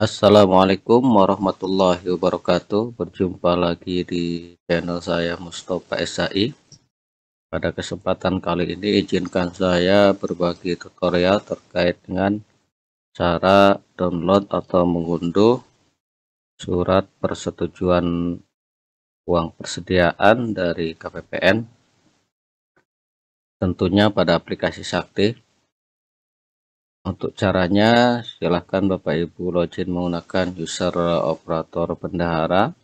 Assalamualaikum warahmatullahi wabarakatuh Berjumpa lagi di channel saya Mustafa SAI Pada kesempatan kali ini izinkan saya berbagi tutorial terkait dengan Cara download atau mengunduh surat persetujuan uang persediaan dari KPPN Tentunya pada aplikasi Sakti untuk caranya, silahkan Bapak Ibu login menggunakan user operator bendahara.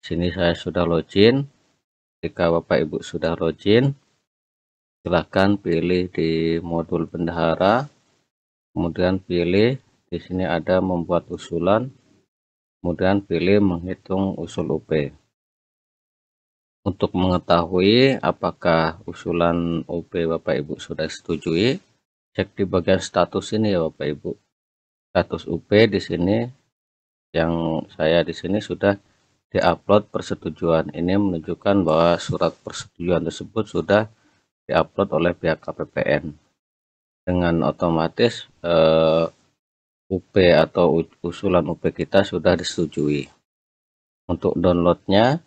Sini saya sudah login. Jika Bapak Ibu sudah login, silahkan pilih di modul bendahara. Kemudian pilih di sini ada membuat usulan. Kemudian pilih menghitung usul UP. Untuk mengetahui apakah usulan UP Bapak Ibu sudah setujui, cek di bagian status ini ya Bapak Ibu. Status UP di sini yang saya di sini sudah diupload persetujuan. Ini menunjukkan bahwa surat persetujuan tersebut sudah diupload oleh pihak KPPN. Dengan otomatis eh, UP atau usulan UP kita sudah disetujui. Untuk downloadnya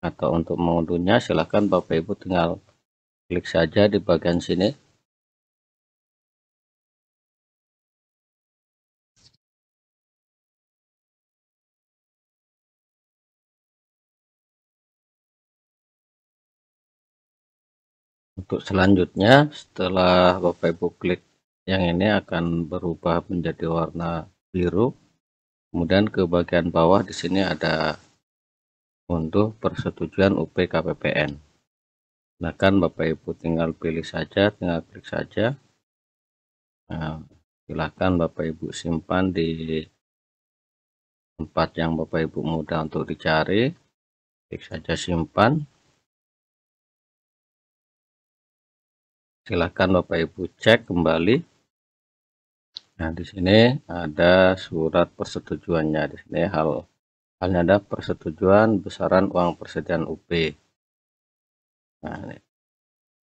atau untuk mengunduhnya silahkan Bapak Ibu tinggal klik saja di bagian sini untuk selanjutnya setelah Bapak Ibu klik yang ini akan berubah menjadi warna biru kemudian ke bagian bawah di sini ada untuk persetujuan UPKPPN. Silahkan Bapak Ibu tinggal pilih saja, tinggal klik saja. Nah, silakan Bapak Ibu simpan di tempat yang Bapak Ibu mudah untuk dicari. Klik saja simpan. Silakan Bapak Ibu cek kembali. Nah, di sini ada surat persetujuannya di sini hal hal ada persetujuan besaran uang persediaan UP nah,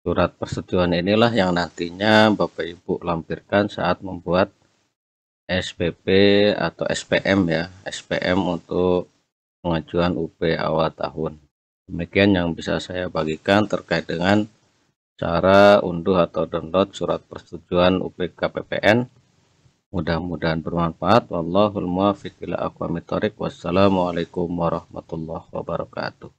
surat persetujuan inilah yang nantinya Bapak Ibu lampirkan saat membuat SPP atau SPM ya SPM untuk pengajuan UP awal tahun demikian yang bisa saya bagikan terkait dengan cara unduh atau download surat persetujuan UP KPPN Mudah-mudahan bermanfaat. Wallahul muwaffiq ila aqwamit thoriq. Wassalamualaikum warahmatullahi wabarakatuh.